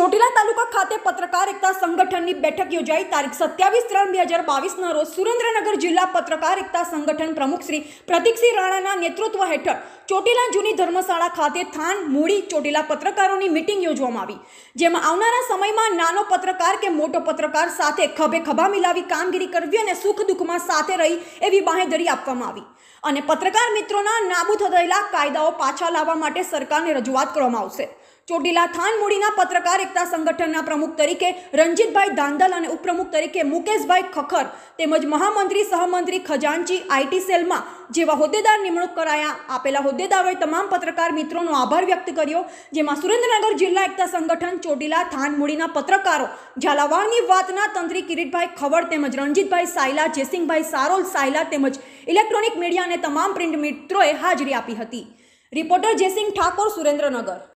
ચોટીલા તાલુકા ખાતે પત્રકાર એકતા સંગઠનની બેઠક યોજાઈ તારીખ સત્યાવીસ ત્રણ બે હજાર બાવીસના રોજ સુરેન્દ્રનગર જિલ્લા પત્રકાર એકતા સંગઠન પ્રમુખ શ્રી પ્રતિકસિંહ રાણાના નેતૃત્વ હેઠળ ચોટીલા જૂની ધર્મશાળા ખાતે થાન મૂડી ચોટીલા પત્રકારોની મિટિંગ યોજવામાં આવી જેમાં આવનારા સમયમાં નાનો પત્રકાર કે મોટો પત્રકાર સાથે ખભે ખભા મિલાવી કામગીરી કરવી અને સુખ દુઃખમાં સાથે રહી એવી બાંહેધરી આપવામાં આવી અને પત્રકાર મિત્રોના નાબૂદ થયેલા કાયદાઓ પાછા લાવવા માટે સરકારને રજૂઆત કરવામાં આવશે ચોટીલા થાન મૂડીના પત્રકાર એકતા સંગઠનના પ્રમુખ તરીકે રંજીતભાઈ દાંદલ અને ઉપપ્રમુખ તરીકે મુકેશભાઈ ખખર તેમજ મહામંત્રી સહમંત્રી ખજાનચી આઈટી સેલમાં જેવા હોદ્દેદાર નિમણૂક કરાયા આપેલા હોદ્દેદારોએ તમામ પત્રકાર મિત્રોનો આભાર વ્યક્ત કર્યો જેમાં સુરેન્દ્રનગર જિલ્લા એકતા સંગઠન ચોટીલા થાનમુડીના પત્રકારો ઝાલાવાડની વાતના તંત્રી કિરીટભાઈ ખવડ તેમજ રણજીતભાઈ સાયલા જયસિંહભાઈ સારોલ સાયલા તેમજ ઇલેક્ટ્રોનિક મીડિયા અને તમામ પ્રિન્ટ મિત્રોએ હાજરી આપી હતી રિપોર્ટર જયસિંહ ઠાકોર સુરેન્દ્રનગર